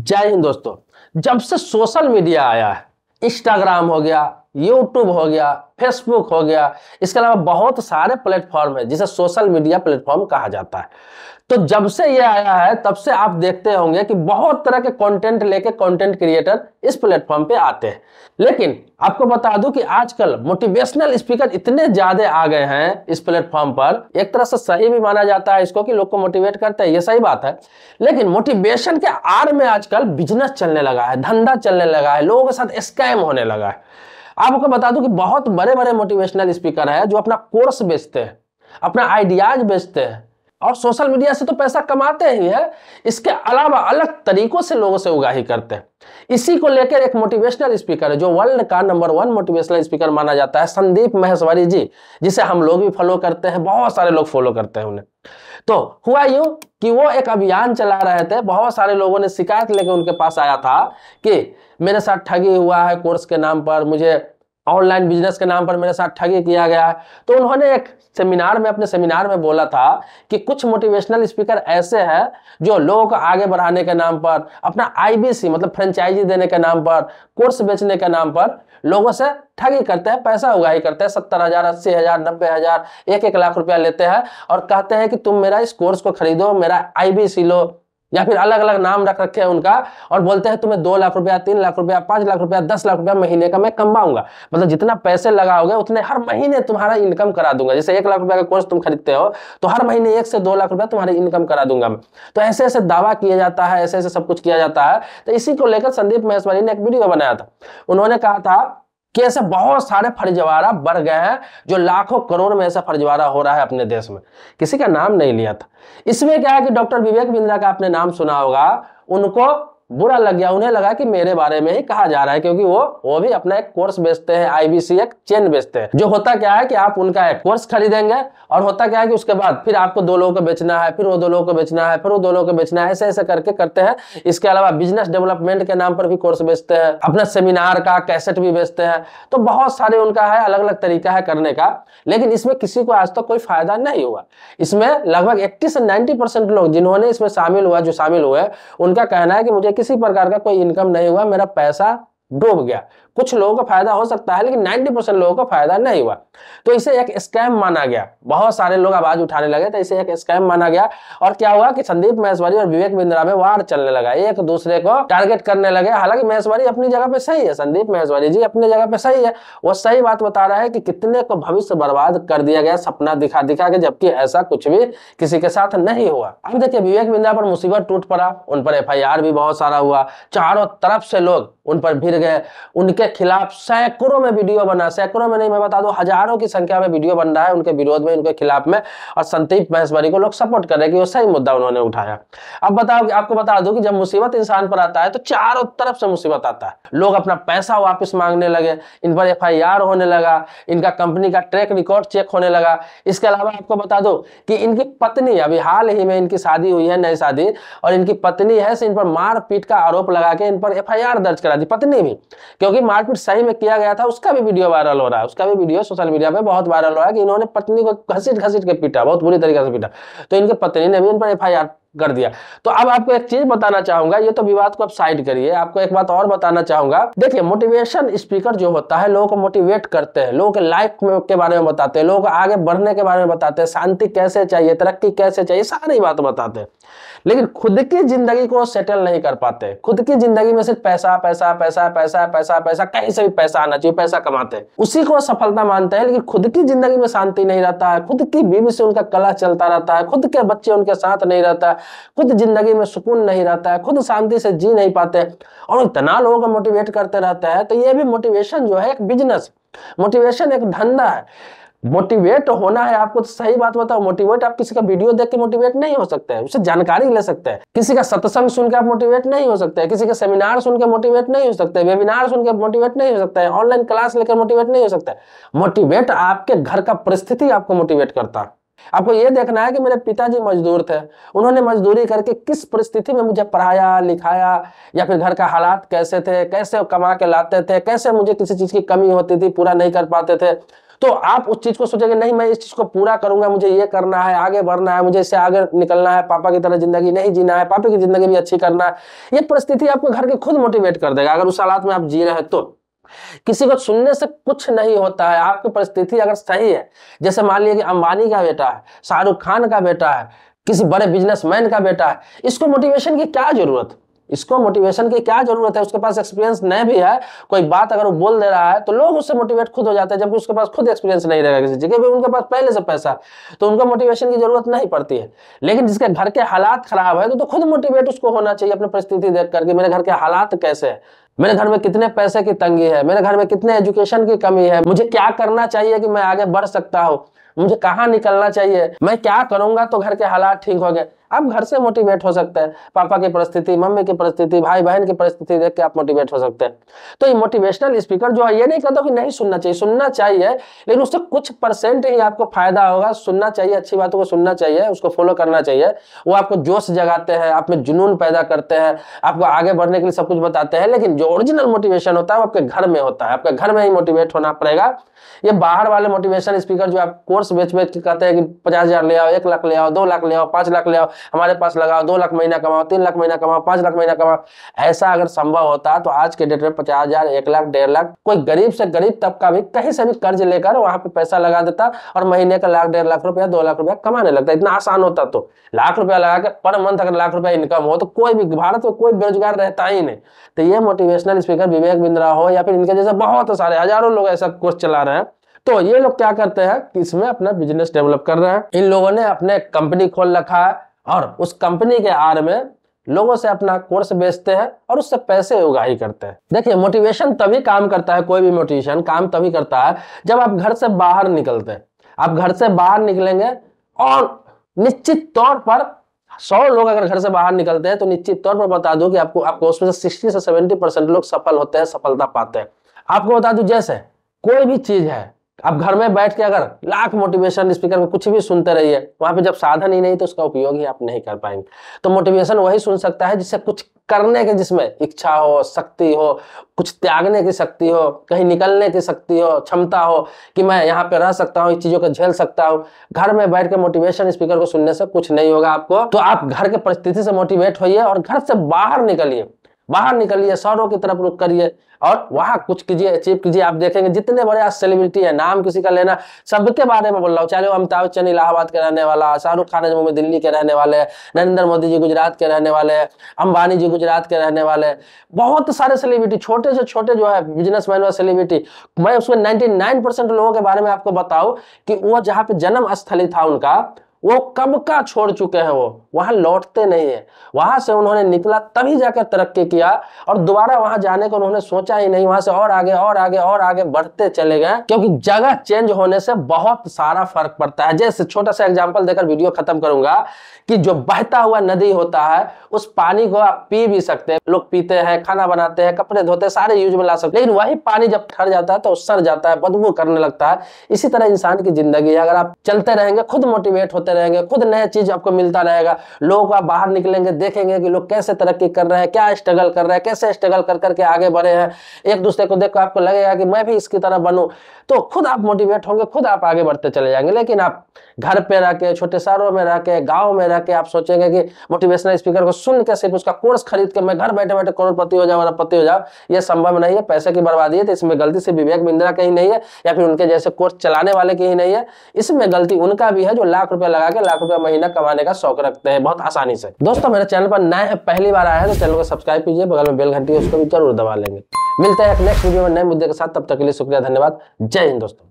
जय हिंद दोस्तों जब से सोशल मीडिया आया है इंस्टाग्राम हो गया यूट्यूब हो गया फेसबुक हो गया इसके अलावा बहुत सारे प्लेटफॉर्म है जिसे सोशल मीडिया प्लेटफॉर्म कहा जाता है तो जब से ये आया है तब से आप देखते होंगे कि बहुत तरह के कंटेंट लेके कंटेंट क्रिएटर इस प्लेटफॉर्म पे आते हैं लेकिन आपको बता दूं कि आजकल मोटिवेशनल स्पीकर इतने ज्यादा आ गए हैं इस प्लेटफॉर्म पर एक तरह से सही भी माना जाता है इसको कि लोग को मोटिवेट करते हैं ये सही बात है लेकिन मोटिवेशन के आड़ में आजकल बिजनेस चलने लगा है धंधा चलने लगा है लोगों के साथ स्कैम होने लगा है आपको बता दूं कि बहुत बड़े बड़े मोटिवेशनल स्पीकर है जो अपना कोर्स बेचते हैं अपना आइडियाज बेचते हैं और सोशल मीडिया से तो पैसा कमाते ही है इसके अलावा अलग तरीकों से लोगों से उगाही करते हैं इसी को लेकर एक मोटिवेशनल स्पीकर है जो वर्ल्ड का नंबर वन मोटिवेशनल स्पीकर माना जाता है संदीप महेश्वरी जी जिसे हम लोग भी फॉलो करते हैं बहुत सारे लोग फॉलो करते हैं उन्हें तो हुआ यूं कि वो एक अभियान चला रहे थे बहुत सारे लोगों ने शिकायत लेकर उनके पास आया था कि मेरे साथ ठगी हुआ है कोर्स के नाम पर मुझे ऑनलाइन बिजनेस के नाम पर मेरे साथ ठगी किया गया है तो उन्होंने एक सेमिनार में अपने सेमिनार में बोला था कि कुछ मोटिवेशनल स्पीकर ऐसे हैं जो लोगों को आगे बढ़ाने के नाम पर अपना आईबीसी मतलब फ्रेंचाइजी देने के नाम पर कोर्स बेचने के नाम पर लोगों से ठगी करते हैं पैसा उगाही करते हैं सत्तर हजार अस्सी हजार नब्बे हजार एक एक लाख रुपया लेते हैं और कहते हैं कि तुम मेरा इस कोर्स को खरीदो मेरा आई लो या फिर अलग अलग नाम रख रखे हैं उनका और बोलते हैं तुम्हें दो लाख रुपया तीन लाख रुपया पांच लाख रुपया दस लाख रुपया महीने का मैं कमाऊंगा मतलब जितना पैसे लगाओगे उतने हर महीने तुम्हारा इनकम करा दूंगा जैसे एक लाख रुपया का कोर्स तुम खरीदते हो तो हर महीने एक से दो लाख रुपया तुम्हारी इनकम करा दूंगा मैं तो ऐसे ऐसे दावा किया जाता है ऐसे ऐसे सब कुछ किया जाता है तो इसी को लेकर संदीप महेश्वरी ने एक वीडियो बनाया था उन्होंने कहा था कि ऐसे बहुत सारे फर्जवारा बढ़ गए हैं जो लाखों करोड़ में ऐसा फर्जवारा हो रहा है अपने देश में किसी का नाम नहीं लिया था इसमें क्या है कि डॉक्टर विवेक बिंद्रा का आपने नाम सुना होगा उनको बुरा लग गया उन्हें लगा कि मेरे बारे में ही कहा जा रहा है क्योंकि वो वो भी अपना एक कोर्स बेचते हैं आईबीसी एक चेन बेचते हैं जो होता क्या है कि आप उनका एक कोर्स खरीदेंगे और होता क्या है कि उसके बाद फिर आपको दो लोगों को बेचना है फिर वो दो लोगों को बेचना है फिर वो दो लोगों को बेचना है ऐसे ऐसे करके करते हैं इसके अलावा बिजनेस डेवलपमेंट के नाम पर भी कोर्स बेचते हैं अपना सेमिनार का कैसेट भी बेचते हैं तो बहुत सारे उनका है अलग अलग तरीका है करने का लेकिन इसमें किसी को आज तक कोई फायदा नहीं हुआ इसमें लगभग एट्टी से नाइन्टी लोग जिन्होंने इसमें शामिल हुआ जो शामिल हुए उनका कहना है कि मुझे किसी प्रकार का कोई इनकम नहीं हुआ मेरा पैसा डूब गया कुछ लोगों को फायदा हो सकता है लेकिन नाइन्टी परसेंट लोगों को फायदा नहीं हुआ तो इसे एक स्कैम माना गया बहुत सारे लोग आवाज उठाने लगे तो इसे एक स्कैम माना गया और क्या हुआ कि संदीप महेश्वरी और विवेक बिंद्रा में वार चलने लगा एक दूसरे को टारगेट करने लगे हालांकि महेश्वरी अपनी जगह पे सही है संदीप महेश्वरी जी अपनी जगह पे सही है वो सही बात बता रहा है कि कितने को भविष्य बर्बाद कर दिया गया सपना दिखा दिखा के जबकि ऐसा कुछ भी किसी के साथ नहीं हुआ अब देखिए विवेक बिंद्रा पर मुसीबत टूट पड़ा उन पर एफ भी बहुत सारा हुआ चारों तरफ से लोग उन पर भिड़ गए उनके उनके खिलाफ सैकड़ों में वीडियो बना सैकड़ों में नहीं मैं बता दूं हजारों की संख्या में वीडियो बन रहा है उनके विरोध में उनके खिलाफ में और संदीप महेश्वरी को लोग सपोर्ट कर रहे हैं कि वो सही मुद्दा उन्होंने उठाया अब बताओ कि आपको बता दूं कि जब मुसीबत इंसान पर आता है तो चारों तरफ से मुसीबत आता है लोग अपना पैसा वापिस मांगने लगे इन पर एफ होने लगा इनका कंपनी का ट्रैक रिकॉर्ड चेक होने लगा इसके अलावा आपको बता दो कि इनकी पत्नी अभी हाल ही में इनकी शादी हुई है नई शादी और इनकी पत्नी है से इन पर मारपीट का आरोप लगा के इन पर एफ दर्ज करा दी पत्नी भी क्योंकि मारपीट सही में किया गया था उसका भी वीडियो वायरल हो रहा है उसका भी वीडियो सोशल मीडिया पे बहुत वायरल हो रहा है कि इन्होंने पत्नी को घसीट घसीट के पीटा बहुत बुरी तरीके से पीटा तो इनके पत्नी ने भी इन पर एफ कर दिया तो अब आपको एक चीज बताना चाहूंगा ये तो विवाद को आप साइड करिए आपको एक बात और बताना चाहूंगा देखिए मोटिवेशन स्पीकर जो होता है लोगों को मोटिवेट करते हैं लोगों के लाइफ के बारे में बताते हैं लोगों को आगे बढ़ने के बारे में बताते हैं शांति कैसे चाहिए तरक्की कैसे चाहिए सारी बात बताते हैं लेकिन खुद की जिंदगी को सेटल नहीं कर पाते खुद की जिंदगी में सिर्फ पैसा पैसा पैसा पैसा पैसा पैसा कहीं से भी पैसा आना चाहिए पैसा कमाते हैं उसी को सफलता मानते हैं लेकिन खुद की जिंदगी में शांति नहीं रहता है खुद की बीवी से उनका कला चलता रहता है खुद के बच्चे उनके साथ नहीं रहता है खुद जिंदगी में सुकून नहीं रहता है खुद शांति से जी नहीं पाते और इतना लोगों को मोटिवेट करते रहता है तो ये भी मोटिवेशन जो है एक बिजनेस मोटिवेशन एक धंधा है मोटिवेट होना है आपको तो सही बात बताओ मोटिवेट आप किसी का वीडियो देख के मोटिवेट नहीं हो सकते हैं उससे जानकारी ले सकते हैं किसी का सत्संग सुन के आप मोटिवेट नहीं हो सकते हैं किसी का सेमिनार सुन के मोटिवेट नहीं हो सकते हैं वेबिनार सुन के मोटिवेट नहीं हो सकते हैं ऑनलाइन क्लास लेकर मोटिवेट नहीं हो सकते मोटिवेट आपके घर का परिस्थिति आपको मोटिवेट करता है आपको ये देखना है कि मेरे पिताजी मजदूर थे उन्होंने मजदूरी करके किस परिस्थिति में मुझे पढ़ाया लिखाया या फिर घर का हालात कैसे थे कैसे कमा के लाते थे कैसे मुझे किसी चीज़ की कमी होती थी पूरा नहीं कर पाते थे तो आप उस चीज़ को सोचेंगे नहीं मैं इस चीज़ को पूरा करूंगा मुझे ये करना है आगे बढ़ना है मुझे इससे आगे निकलना है पापा की तरह जिंदगी नहीं जीना है पापा की जिंदगी भी अच्छी करना है ये परिस्थिति आपको घर के खुद मोटिवेट कर देगा अगर उस हालात में आप जी रहे हैं तो किसी को सुनने से कुछ नहीं होता है आपकी परिस्थिति अगर सही है जैसे मान लीजिए कि अंबानी का बेटा है शाहरुख खान का बेटा है किसी बड़े बिजनेसमैन का बेटा है इसको मोटिवेशन की क्या जरूरत इसको मोटिवेशन की क्या जरूरत है उसके पास एक्सपीरियंस नहीं भी है कोई बात अगर वो बोल दे रहा है तो लोग उससे मोटिवेट खुद हो जाते हैं जबकि उसके पास खुद एक्सपीरियंस नहीं रहेगा किसी जगह उनके पास पहले से पैसा तो उनको मोटिवेशन की जरूरत नहीं पड़ती है लेकिन जिसके घर के हालात खराब है तो, तो खुद मोटिवेट उसको होना चाहिए अपनी परिस्थिति देख करके मेरे घर के हालात कैसे है मेरे घर में कितने पैसे की तंगी है मेरे घर में कितने एजुकेशन की कमी है मुझे क्या करना चाहिए कि मैं आगे बढ़ सकता हूँ मुझे कहाँ निकलना चाहिए मैं क्या करूंगा तो घर के हालात ठीक हो गए आप घर से मोटिवेट हो सकते हैं पापा की परिस्थिति मम्मी की परिस्थिति भाई बहन की परिस्थिति देख के आप मोटिवेट हो सकते हैं तो ये मोटिवेशनल स्पीकर जो है ये नहीं कहता कि नहीं सुनना चाहिए सुनना चाहिए लेकिन उससे कुछ परसेंट ही आपको फायदा होगा सुनना चाहिए अच्छी बातों को सुनना चाहिए उसको फॉलो करना चाहिए वो आपको जोश जगाते हैं आप में जुनून पैदा करते हैं आपको आगे बढ़ने के लिए सब कुछ बताते हैं लेकिन जो ओरिजिनल मोटिवेशन होता है वो आपके घर में होता है आपके घर में ही मोटिवेट होना पड़ेगा ये बाहर वाले मोटिवेशन स्पीकर जो आप कोर्स रोज बेच बेच के कहते हैं कि पचास हजार ले आओ एक लाख ले आओ दो लाख ले आओ पांच लाख ले आओ हमारे पास लगाओ दो लाख महीना कमाओ तीन लाख महीना कमाओ पांच लाख महीना कमाओ ऐसा अगर संभव होता तो आज के डेट में पचास हजार एक लाख डेढ़ लाख कोई गरीब से गरीब तबका भी कहीं से भी कर्ज लेकर वहां पर पैसा लगा देता और महीने का लाख डेढ़ लाख रुपया दो लाख रुपया कमाने लगता इतना आसान होता तो लाख रुपया लगा के पर मंथ अगर लाख रुपया इनकम हो तो कोई भी भारत में कोई बेरोजगार रहता ही नहीं तो ये मोटिवेशनल स्पीकर विवेक बिंद्रा हो या फिर इनके जैसे बहुत सारे हजारों लोग ऐसा कोर्स चला रहे हैं तो ये लोग क्या करते हैं कि इसमें अपना बिजनेस डेवलप कर रहे हैं इन लोगों ने अपने कंपनी खोल रखा है और उस कंपनी के आर में लोगों से अपना कोर्स बेचते हैं और उससे पैसे उगाही करते हैं देखिए मोटिवेशन तभी काम करता है कोई भी मोटिवेशन काम तभी करता है जब आप घर से बाहर निकलते हैं आप घर से बाहर निकलेंगे और निश्चित तौर पर सौ लोग अगर घर से बाहर निकलते हैं तो निश्चित तौर पर बता दूं कि आपको आपको उसमें से सिक्सटी से सेवेंटी परसेंट लोग सफल होते हैं सफलता पाते हैं आपको बता दू जैसे कोई भी चीज है अब घर में बैठ के अगर लाख मोटिवेशन स्पीकर में कुछ भी सुनते रहिए वहां पे जब साधन ही नहीं तो उसका उपयोग ही आप नहीं कर पाएंगे तो मोटिवेशन वही सुन सकता है जिससे कुछ करने के जिसमें इच्छा हो शक्ति हो कुछ त्यागने की शक्ति हो कहीं निकलने की शक्ति हो क्षमता हो कि मैं यहाँ पे रह सकता हूँ इस चीजों को झेल सकता हूँ घर में बैठ के मोटिवेशन स्पीकर को सुनने से कुछ नहीं होगा आपको तो आप घर के परिस्थिति से मोटिवेट होइए और घर से बाहर निकलिए बाहर निकलिए शहरों की तरफ रुख करिए और वहाँ कुछ कीजिए अचीव कीजिए आप देखेंगे जितने बड़े आज सेलिब्रिटी है नाम किसी का लेना सबके बारे में बोल रहा हूँ चाहे वो अमिताभ बच्चन इलाहाबाद के रहने वाला शाहरुख खान जो मुंबई दिल्ली के रहने वाले नरेंद्र मोदी जी गुजरात के रहने वाले अंबानी जी गुजरात के रहने वाले बहुत सारे सेलिब्रिटी छोटे से छोटे जो है बिजनेसमैन और सेलिब्रिटी मैं उसमें नाइन्टी लोगों के बारे में आपको बताऊँ कि वो जहाँ पे जन्म स्थली था उनका वो कब का छोड़ चुके हैं वो वहां लौटते नहीं है वहां से उन्होंने निकला तभी जाकर तरक्की किया और दोबारा वहां जाने को उन्होंने सोचा ही नहीं वहां से और आगे और आगे और आगे बढ़ते चले गए क्योंकि जगह चेंज होने से बहुत सारा फर्क पड़ता है जैसे छोटा सा एग्जाम्पल देकर वीडियो खत्म करूंगा कि जो बहता हुआ नदी होता है उस पानी को आप पी भी सकते हैं लोग पीते हैं खाना बनाते हैं कपड़े धोते हैं सारे यूज में ला सकते लेकिन वही पानी जब ठहर जाता है तो सड़ जाता है बदबू करने लगता है इसी तरह इंसान की जिंदगी है अगर आप चलते रहेंगे खुद मोटिवेट होते रहेंगे खुद नया चीज आपको मिलता रहेगा लोग आप बाहर निकलेंगे देखेंगे कि लोग कैसे तरक्की कर रहे हैं क्या स्ट्रगल कर रहे हैं कैसे स्ट्रगल कर करके आगे बढ़े हैं एक दूसरे को देखकर आपको लगेगा कि मैं भी इसकी तरह बनूँ तो खुद आप मोटिवेट होंगे खुद आप आगे बढ़ते चले जाएंगे लेकिन आप घर पे रह के छोटे शहरों में रह के गाँव में रह के आप सोचेंगे कि मोटिवेशनल स्पीकर को सुन के सिर्फ उसका कोर्स खरीद के मैं घर बैठे बैठे करोड़पति हो जाऊँ पति हो जाऊँ ये संभव नहीं है पैसे की बर्बादी है तो इसमें गलती से विवेक बिंद्रा कहीं नहीं है या फिर उनके जैसे कोर्स चलाने वाले कहीं नहीं है इसमें गलती उनका भी है जो लाख रुपया लगा लगा के लाख रुपया महीना कमाने का शौक रखते हैं बहुत आसानी से दोस्तों मेरे चैनल पर नए पहली बार आया है तो चैनल को सब्सक्राइब कीजिए बगल में बेल घंटी उसको भी जरूर दबा लेंगे मिलते हैं नेक्स्ट वीडियो में नए मुद्दे के साथ तब तक के लिए शुक्रिया धन्यवाद जय हिंद दोस्तों